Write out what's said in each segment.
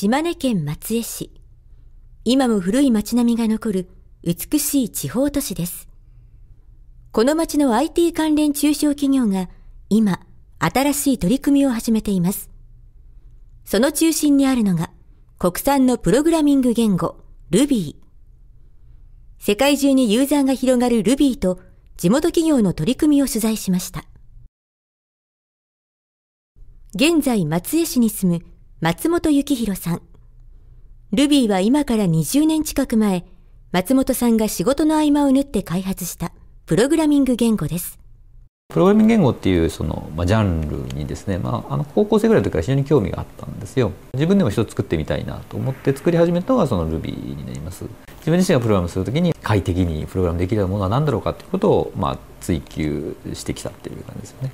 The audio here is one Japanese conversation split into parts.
島根県松江市。今も古い町並みが残る美しい地方都市です。この町の IT 関連中小企業が今、新しい取り組みを始めています。その中心にあるのが、国産のプログラミング言語、Ruby。世界中にユーザーが広がる Ruby と、地元企業の取り組みを取材しました。現在、松江市に住む松本幸宏さん。ルビーは今から20年近く前、松本さんが仕事の合間を縫って開発したプログラミング言語です。プログラミング言語っていうその、まあ、ジャンルにですね、まあ、あの高校生ぐらいの時から非常に興味があったんですよ自分でも一つ作ってみたいなと思って作り始めたのがその Ruby になります自分自身がプログラムする時に快適にプログラムできるようなものは何だろうかということを、まあ、追求してきたっていう感じですよね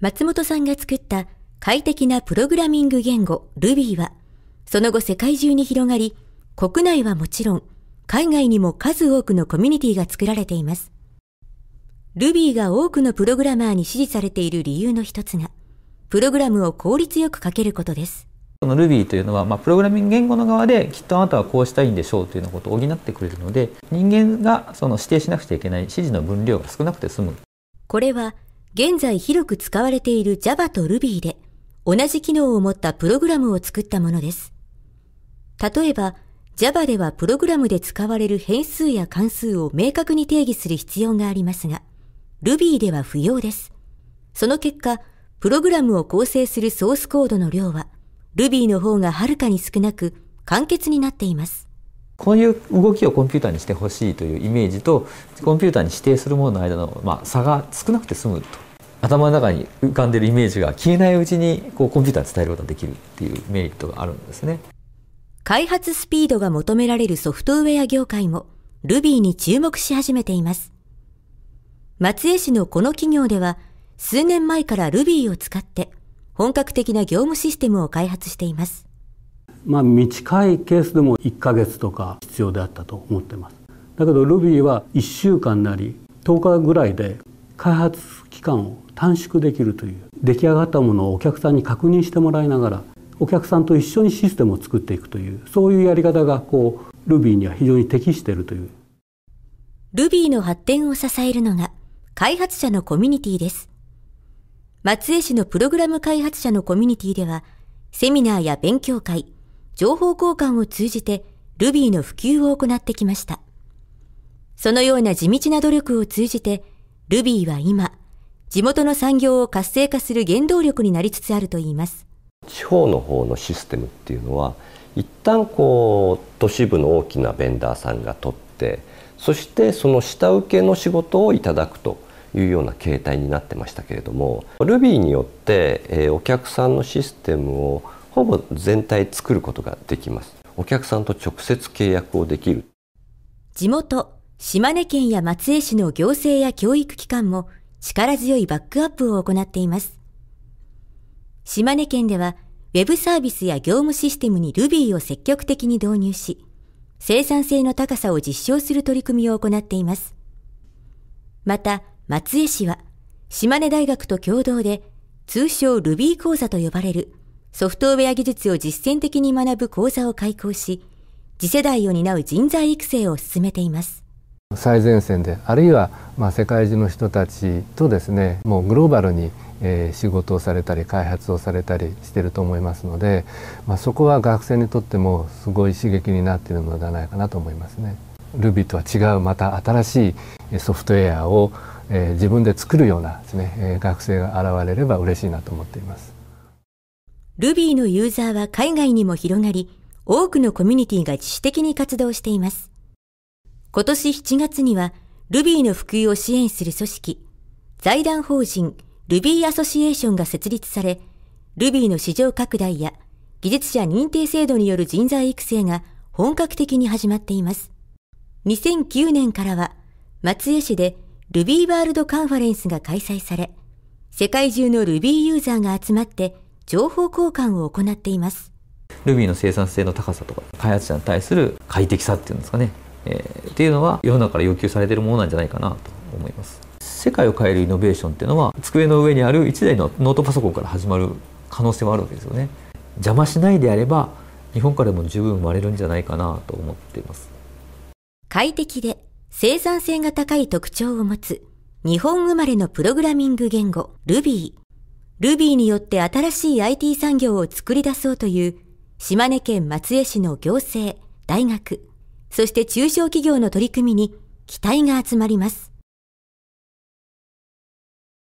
松本さんが作った快適なプログラミング言語 Ruby は、その後世界中に広がり、国内はもちろん、海外にも数多くのコミュニティが作られています。Ruby が多くのプログラマーに支持されている理由の一つが、プログラムを効率よく書けることです。この Ruby というのは、まあ、プログラミング言語の側できっとあなたはこうしたいんでしょうというようなことを補ってくれるので人間がその指定しなくちゃいけない指示の分量が少なくて済むこれは現在広く使われている Java と Ruby で同じ機能を持ったプログラムを作ったものです。例えば、Java ではプログラムで使われる変数や関数を明確に定義する必要がありますが、Ruby では不要です。その結果、プログラムを構成するソースコードの量は、Ruby の方がはるかに少なく、簡潔になっています。こういう動きをコンピューターにしてほしいというイメージと、コンピューターに指定するものの間の、まあ、差が少なくて済むと頭の中に浮かんでるイメージが消えないうちにこうコンピューターに伝えることができるっていうメリットがあるんですね。開発スピードが求められるソフトウェア業界も Ruby に注目し始めています。松江市のこの企業では数年前から Ruby を使って本格的な業務システムを開発しています。まあ、短いケースでも1ヶ月とか必要であったと思ってます。だけど Ruby は1週間なり10日ぐらいで開発期間を短縮できるという出来上がったものをお客さんに確認してもらいながらお客さんと一緒にシステムを作っていくというそういうやり方がこう Ruby には非常に適しているという Ruby の発展を支えるのが開発者のコミュニティです松江市のプログラム開発者のコミュニティではセミナーや勉強会情報交換を通じて Ruby の普及を行ってきましたそのような地道な努力を通じてルビーは今、地元の産業を活性化する原動力になりつつあるといいます。地方の方のシステムっていうのは、一旦こう都市部の大きなベンダーさんが取って、そしてその下請けの仕事をいただくと。いうような形態になってましたけれども Ruby によって、えお客さんのシステムをほぼ全体作ることができますお客さんと直接契約をできる地元島根県や松江市の行政や教育機関も力強いバックアップを行っています。島根県では、ウェブサービスや業務システムに Ruby を積極的に導入し、生産性の高さを実証する取り組みを行っています。また、松江市は、島根大学と共同で、通称 Ruby 講座と呼ばれるソフトウェア技術を実践的に学ぶ講座を開講し、次世代を担う人材育成を進めています。最前線であるいはま世界中の人たちとですねもうグローバルにえ仕事をされたり開発をされたりしてると思いますので、まあ、そこは学生にとってもすごい刺激になっているのではないかなと思いますね。Ruby とは違うまた新しいソフトウェアを、え自分で作るようなですね、え学生が現れれば嬉しいなと思っています。Ruby のユーザーは海外にも広がり、多くのコミュニティが自主的に活動しています。今年7月には、ルビーの普及を支援する組織、財団法人ルビーアソシエーションが設立され、ルビーの市場拡大や技術者認定制度による人材育成が本格的に始まっています。2009年からは、松江市でルビーワールドカンファレンスが開催され、世界中の Ruby ユーザーが集まって情報交換を行っています。Ruby の生産性の高さとか開発者に対する快適さっていうんですかねえー、っていうのは世の中から要求されてるものなんじゃないかなと思います世界を変えるイノベーションっていうのは机の上にある1台のノートパソコンから始まる可能性はあるわけですよね邪魔しないであれば日本からも十分生まれるんじゃないかなと思っています快適で生産性が高い特徴を持つ日本生まれのプログラミング言語 Ruby Ruby によって新しい IT 産業を作り出そうという島根県松江市の行政、大学、そして中小企業の取り組みに期待が集まります。